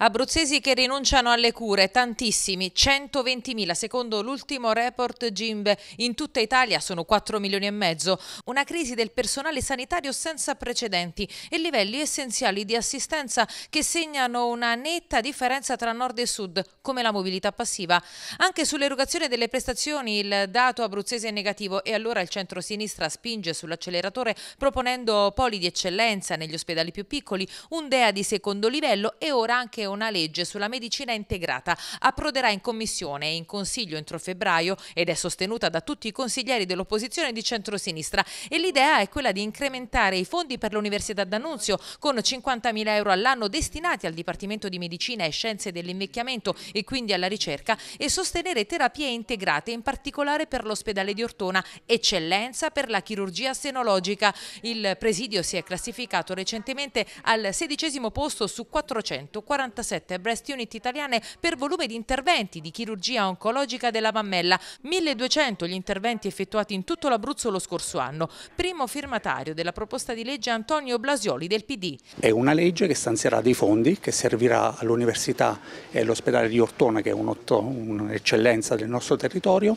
Abruzzesi che rinunciano alle cure, tantissimi, 120.000 secondo l'ultimo report GIMB. In tutta Italia sono 4 milioni e mezzo. Una crisi del personale sanitario senza precedenti e livelli essenziali di assistenza che segnano una netta differenza tra nord e sud, come la mobilità passiva. Anche sull'erogazione delle prestazioni il dato abruzzese è negativo e allora il centro-sinistra spinge sull'acceleratore proponendo poli di eccellenza negli ospedali più piccoli, un DEA di secondo livello e ora anche una legge sulla medicina integrata. Approderà in commissione e in consiglio entro febbraio ed è sostenuta da tutti i consiglieri dell'opposizione di centrosinistra e l'idea è quella di incrementare i fondi per l'Università d'Annunzio con 50.000 euro all'anno destinati al Dipartimento di Medicina e Scienze dell'Invecchiamento e quindi alla ricerca e sostenere terapie integrate in particolare per l'ospedale di Ortona, eccellenza per la chirurgia senologica. Il presidio si è classificato recentemente al sedicesimo posto su 440 147 breast unit italiane per volume di interventi di chirurgia oncologica della mammella, 1200 gli interventi effettuati in tutto l'Abruzzo lo scorso anno. Primo firmatario della proposta di legge Antonio Blasioli del PD. È una legge che stanzierà dei fondi che servirà all'università e all'ospedale di Ortona che è un'eccellenza un del nostro territorio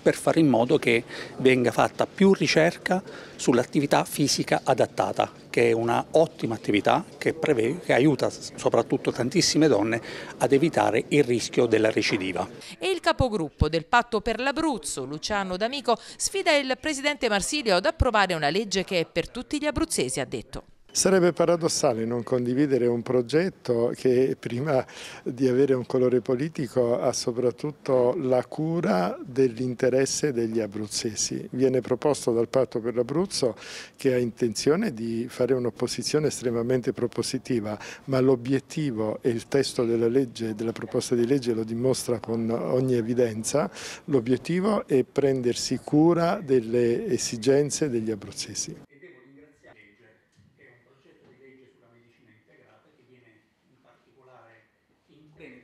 per fare in modo che venga fatta più ricerca sull'attività fisica adattata, che è una ottima attività che, preve, che, aiuta soprattutto tantissime donne ad evitare il rischio della recidiva. E il capogruppo del patto per l'Abruzzo, Luciano D'Amico, sfida il presidente Marsilio ad approvare una legge che è per tutti gli abruzzesi, ha detto. Sarebbe paradossale non condividere un progetto che prima di avere un colore politico ha soprattutto la cura dell'interesse degli abruzzesi. Viene proposto dal Patto per l'Abruzzo che ha intenzione di fare un'opposizione estremamente propositiva, ma l'obiettivo e il testo della legge, della proposta di legge lo dimostra con ogni evidenza, l'obiettivo è prendersi cura delle esigenze degli abruzzesi.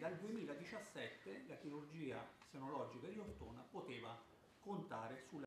dal 2017 la chirurgia senologica di Ortona poteva contare sulla